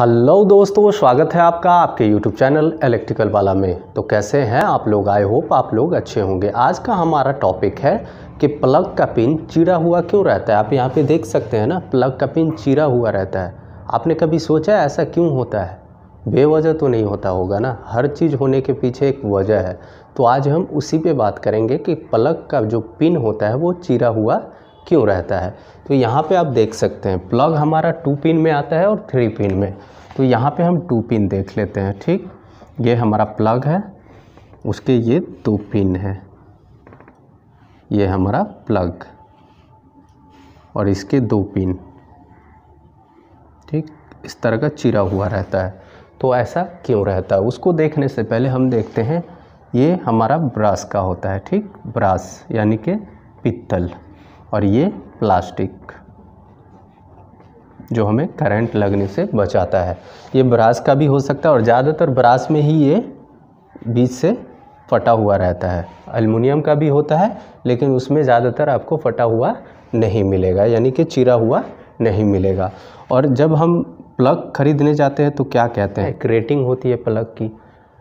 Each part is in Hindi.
हेलो दोस्तों स्वागत है आपका आपके यूट्यूब चैनल इलेक्ट्रिकल वाला में तो कैसे हैं आप लोग आई होप आप लोग अच्छे होंगे आज का हमारा टॉपिक है कि प्लग का पिन चीरा हुआ क्यों रहता है आप यहाँ पे देख सकते हैं ना प्लग का पिन चीरा हुआ रहता है आपने कभी सोचा है ऐसा क्यों होता है बेवजह तो नहीं होता होगा ना हर चीज़ होने के पीछे एक वजह है तो आज हम उसी पर बात करेंगे कि प्लग का जो पिन होता है वो चीरा हुआ क्यों रहता है तो यहाँ पे आप देख सकते हैं प्लग हमारा टू पिन में आता है और थ्री पिन में तो यहाँ पे हम टू पिन देख लेते हैं ठीक ये हमारा प्लग है उसके ये दो पिन है ये हमारा प्लग और इसके दो पिन ठीक इस तरह का चिरा हुआ रहता है तो ऐसा क्यों रहता है उसको देखने से पहले हम देखते हैं ये हमारा ब्रास का होता है ठीक ब्रास यानी कि पित्तल और ये प्लास्टिक जो हमें करंट लगने से बचाता है ये ब्रास का भी हो सकता है और ज़्यादातर ब्रास में ही ये बीच से फटा हुआ रहता है अलमुनियम का भी होता है लेकिन उसमें ज़्यादातर आपको फटा हुआ नहीं मिलेगा यानी कि चिरा हुआ नहीं मिलेगा और जब हम प्लग खरीदने जाते हैं तो क्या कहते हैं क्रेटिंग होती है प्लग की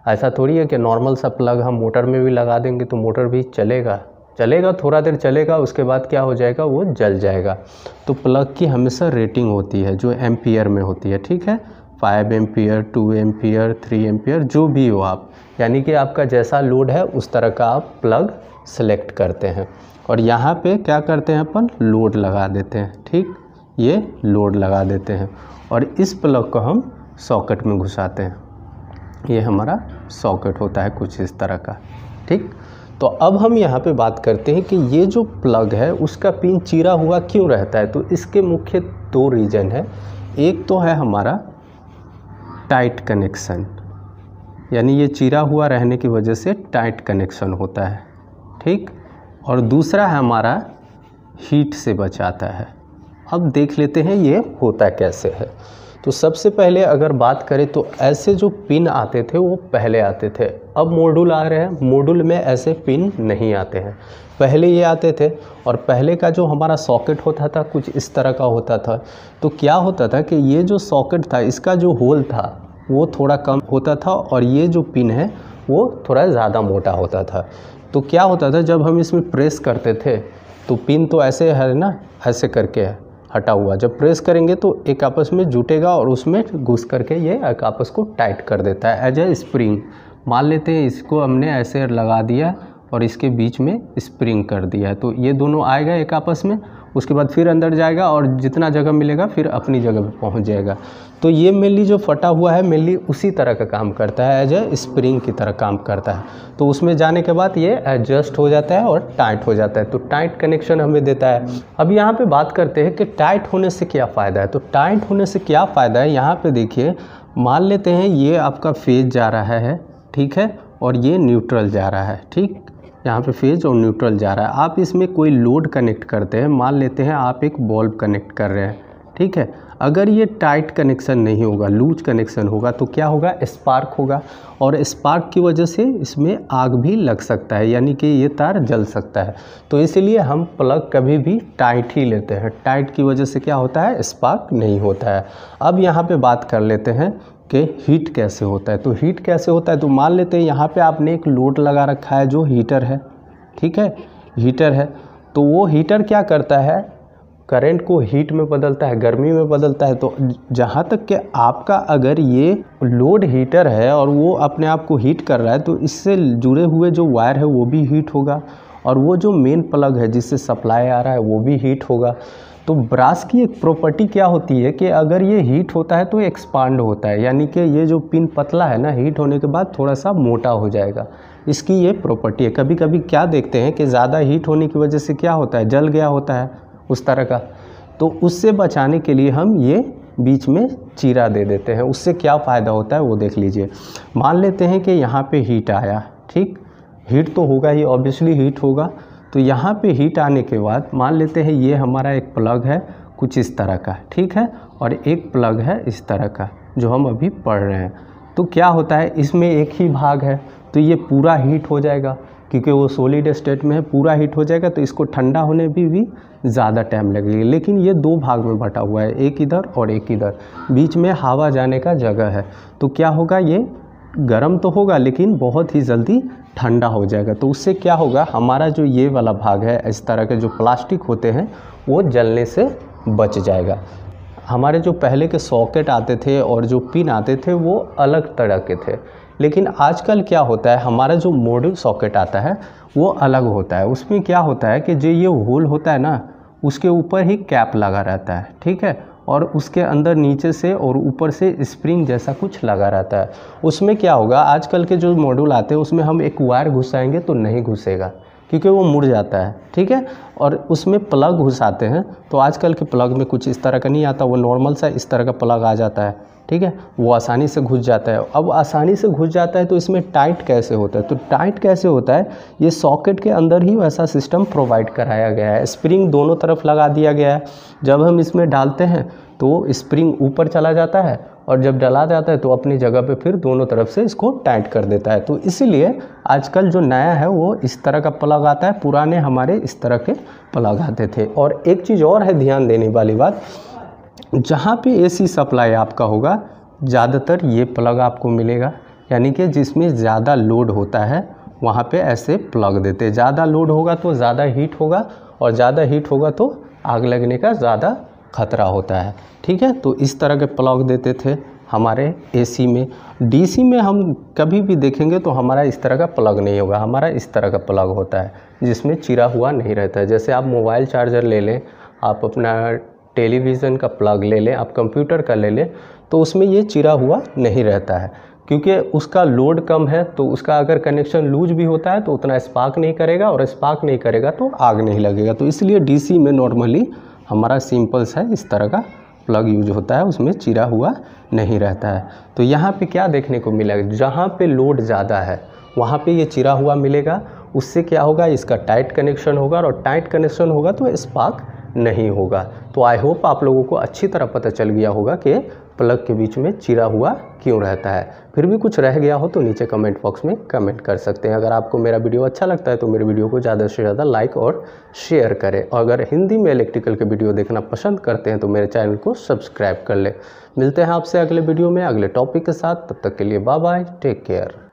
ऐसा थोड़ी है कि नॉर्मल सा प्लग हम मोटर में भी लगा देंगे तो मोटर भी चलेगा चलेगा थोड़ा देर चलेगा उसके बाद क्या हो जाएगा वो जल जाएगा तो प्लग की हमेशा रेटिंग होती है जो एम्पियर में होती है ठीक है five ampere two ampere three ampere जो भी हो आप यानी कि आपका जैसा लोड है उस तरह का आप प्लग सेलेक्ट करते हैं और यहाँ पे क्या करते हैं अपन लोड लगा देते हैं ठीक ये लोड लगा देते हैं और इस प्लग को हम सॉकेट में घुसाते हैं ये हमारा सॉकेट होता है कुछ इस तरह का ठीक तो अब हम यहाँ पे बात करते हैं कि ये जो प्लग है उसका पिन चीरा हुआ क्यों रहता है तो इसके मुख्य दो रीजन है एक तो है हमारा टाइट कनेक्शन यानी ये चीरा हुआ रहने की वजह से टाइट कनेक्शन होता है ठीक और दूसरा है हमारा हीट से बचाता है अब देख लेते हैं ये होता कैसे है तो सबसे पहले अगर बात करें तो ऐसे जो पिन आते थे वो पहले आते थे अब मॉड्यूल आ रहे हैं मॉड्यूल में ऐसे पिन नहीं आते हैं पहले ये आते थे और पहले का जो हमारा सॉकेट होता था कुछ इस तरह का होता था तो क्या होता था कि ये जो सॉकेट था इसका जो होल था वो थोड़ा कम होता था और ये जो पिन है वो थोड़ा ज़्यादा मोटा होता था तो क्या होता था जब हम इसमें प्रेस करते थे तो पिन तो ऐसे है ना ऐसे करके है हटा हुआ जब प्रेस करेंगे तो एक आपस में जुटेगा और उसमें घुस करके ये एक आपस को टाइट कर देता है एज ए स्प्रिंग मान लेते हैं इसको हमने ऐसे लगा दिया और इसके बीच में स्प्रिंग कर दिया तो ये दोनों आएगा एक आपस में उसके बाद फिर अंदर जाएगा और जितना जगह मिलेगा फिर अपनी जगह पर पहुँच जाएगा तो ये मेनली जो फटा हुआ है मेनली उसी तरह का काम करता है एज ए स्प्रिंग की तरह काम करता है तो उसमें जाने के बाद ये एडजस्ट हो जाता है और टाइट हो जाता है तो टाइट कनेक्शन हमें देता है अब यहाँ पे बात करते हैं कि टाइट होने से क्या फ़ायदा है तो टाइट होने से क्या फ़ायदा है यहाँ पे देखिए मान लेते हैं ये आपका फेज जा रहा है ठीक है और ये न्यूट्रल जा रहा है ठीक यहाँ पे फेज और न्यूट्रल जा रहा है आप इसमें कोई लोड कनेक्ट करते हैं मान लेते हैं आप एक बल्ब कनेक्ट कर रहे हैं ठीक है अगर ये टाइट कनेक्शन नहीं होगा लूज कनेक्शन होगा तो क्या होगा स्पार्क होगा और स्पार्क की वजह से इसमें आग भी लग सकता है यानी कि ये तार जल सकता है तो इसलिए हम प्लग कभी भी टाइट ही लेते हैं टाइट की वजह से क्या होता है स्पार्क नहीं होता है अब यहाँ पे बात कर लेते हैं के हीट कैसे होता है तो हीट कैसे होता है तो मान लेते हैं यहाँ पे आपने एक लोड लगा रखा है जो हीटर है ठीक है हीटर है तो वो हीटर क्या करता है करंट को हीट में बदलता है गर्मी में बदलता है तो जहाँ तक कि आपका अगर ये लोड हीटर है और वो अपने आप को हीट कर रहा है तो इससे जुड़े हुए जो वायर है वो भी हीट होगा और वो जो मेन प्लग है जिससे सप्लाई आ रहा है वो भी हीट होगा तो ब्रास की एक प्रॉपर्टी क्या होती है कि अगर ये हीट होता है तो एक्सपांड होता है यानी कि ये जो पिन पतला है ना हीट होने के बाद थोड़ा सा मोटा हो जाएगा इसकी ये प्रॉपर्टी है कभी कभी क्या देखते हैं कि ज़्यादा हीट होने की वजह से क्या होता है जल गया होता है उस तरह का तो उससे बचाने के लिए हम ये बीच में चीरा दे देते हैं उससे क्या फ़ायदा होता है वो देख लीजिए मान लेते हैं कि यहाँ पर हीट आया ठीक हीट तो होगा ही ऑब्वियसली हीट होगा तो यहाँ पे हीट आने के बाद मान लेते हैं ये हमारा एक प्लग है कुछ इस तरह का ठीक है और एक प्लग है इस तरह का जो हम अभी पढ़ रहे हैं तो क्या होता है इसमें एक ही भाग है तो ये पूरा हीट हो जाएगा क्योंकि वो सोलिड स्टेट में है पूरा हीट हो जाएगा तो इसको ठंडा होने भी भी ज़्यादा टाइम लगेगा लेकिन ये दो भाग में बटा हुआ है एक इधर और एक इधर बीच में हवा जाने का जगह है तो क्या होगा ये गर्म तो होगा लेकिन बहुत ही जल्दी ठंडा हो जाएगा तो उससे क्या होगा हमारा जो ये वाला भाग है इस तरह के जो प्लास्टिक होते हैं वो जलने से बच जाएगा हमारे जो पहले के सॉकेट आते थे और जो पिन आते थे वो अलग तरह के थे लेकिन आजकल क्या होता है हमारा जो मॉडल सॉकेट आता है वो अलग होता है उसमें क्या होता है कि जो ये होल होता है ना उसके ऊपर ही कैप लगा रहता है ठीक है और उसके अंदर नीचे से और ऊपर से स्प्रिंग जैसा कुछ लगा रहता है उसमें क्या होगा आजकल के जो मॉड्यूल आते हैं उसमें हम एक वायर घुसाएंगे तो नहीं घुसेगा क्योंकि वो मुड़ जाता है ठीक है और उसमें प्लग घुसाते हैं तो आजकल के प्लग में कुछ इस तरह का नहीं आता वो नॉर्मल सा इस तरह का प्लग आ जाता है ठीक है वो आसानी से घुस जाता है अब आसानी से घुस जाता है तो इसमें टाइट कैसे होता है तो टाइट कैसे होता है ये सॉकेट के अंदर ही वैसा सिस्टम प्रोवाइड कराया गया है स्प्रिंग दोनों तरफ लगा दिया गया है जब हम इसमें डालते हैं तो स्प्रिंग ऊपर चला जाता है और जब डला जाता है तो अपनी जगह पे फिर दोनों तरफ से इसको टाइट कर देता है तो इसीलिए आजकल जो नया है वो इस तरह का प्लग आता है पुराने हमारे इस तरह के प्लग आते थे और एक चीज़ और है ध्यान देने वाली बात जहाँ पे एसी सप्लाई आपका होगा ज़्यादातर ये प्लग आपको मिलेगा यानी कि जिसमें ज़्यादा लोड होता है वहाँ पे ऐसे प्लग देते ज़्यादा लोड होगा तो ज़्यादा हीट होगा और ज़्यादा हीट होगा तो आग लगने का ज़्यादा खतरा होता है ठीक है तो इस तरह के प्लग देते थे हमारे एसी में डीसी में हम कभी भी देखेंगे तो हमारा इस तरह का प्लग नहीं होगा हमारा इस तरह का प्लग होता है जिसमें चिरा हुआ नहीं रहता है जैसे आप मोबाइल चार्जर ले लें आप अपना टेलीविज़न का प्लग ले लें आप कंप्यूटर का ले लें तो उसमें ये चिरा हुआ नहीं रहता है क्योंकि उसका लोड कम है तो उसका अगर कनेक्शन लूज भी होता है तो उतना स्पार्क नहीं करेगा और स्पार्क नहीं करेगा तो आग नहीं लगेगा तो इसलिए डीसी में नॉर्मली हमारा सिंपल सा इस तरह का प्लग यूज होता है उसमें चिरा हुआ नहीं रहता है तो यहाँ पे क्या देखने को मिलेगा जहाँ पे लोड ज़्यादा है वहाँ पे ये चिरा हुआ मिलेगा उससे क्या होगा इसका टाइट कनेक्शन होगा और टाइट कनेक्शन होगा तो स्पार्क नहीं होगा तो आई होप आप लोगों को अच्छी तरह पता चल गया होगा कि प्लग के बीच में चिरा हुआ क्यों रहता है फिर भी कुछ रह गया हो तो नीचे कमेंट बॉक्स में कमेंट कर सकते हैं अगर आपको मेरा वीडियो अच्छा लगता है तो मेरे वीडियो को ज़्यादा से ज़्यादा लाइक और शेयर करें और अगर हिंदी में इलेक्ट्रिकल के वीडियो देखना पसंद करते हैं तो मेरे चैनल को सब्सक्राइब कर लें मिलते हैं आपसे अगले वीडियो में अगले टॉपिक के साथ तब तक के लिए बाय बाय टेक केयर